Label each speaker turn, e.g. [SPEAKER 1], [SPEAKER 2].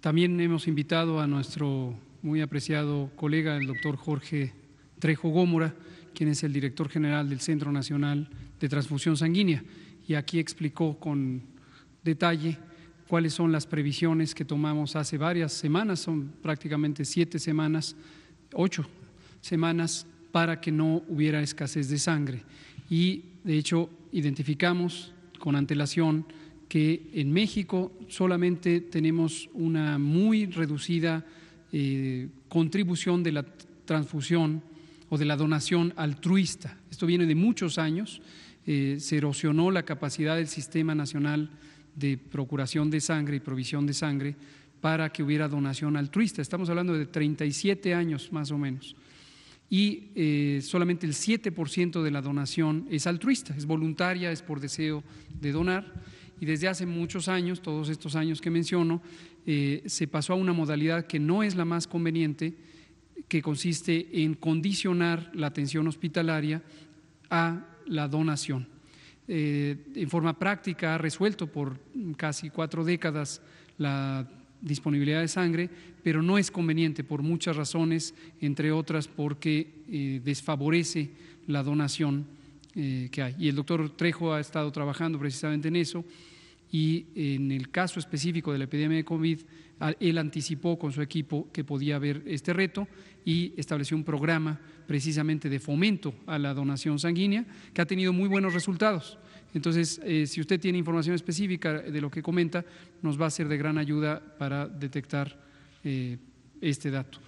[SPEAKER 1] También hemos invitado a nuestro muy apreciado colega, el doctor Jorge Trejo Gómora, quien es el director general del Centro Nacional de Transfusión Sanguínea, y aquí explicó con detalle cuáles son las previsiones que tomamos hace varias semanas, son prácticamente siete semanas, ocho semanas, para que no hubiera escasez de sangre. Y, de hecho, identificamos con antelación que en México solamente tenemos una muy reducida eh, contribución de la transfusión o de la donación altruista. Esto viene de muchos años. Eh, se erosionó la capacidad del Sistema Nacional de Procuración de Sangre y Provisión de Sangre para que hubiera donación altruista. Estamos hablando de 37 años más o menos. Y eh, solamente el 7% de la donación es altruista, es voluntaria, es por deseo de donar y desde hace muchos años, todos estos años que menciono, eh, se pasó a una modalidad que no es la más conveniente, que consiste en condicionar la atención hospitalaria a la donación. Eh, en forma práctica ha resuelto por casi cuatro décadas la disponibilidad de sangre, pero no es conveniente por muchas razones, entre otras porque eh, desfavorece la donación eh, que hay. Y el doctor Trejo ha estado trabajando precisamente en eso y en el caso específico de la epidemia de COVID, él anticipó con su equipo que podía haber este reto y estableció un programa precisamente de fomento a la donación sanguínea que ha tenido muy buenos resultados. Entonces, eh, si usted tiene información específica de lo que comenta, nos va a ser de gran ayuda para detectar eh, este dato.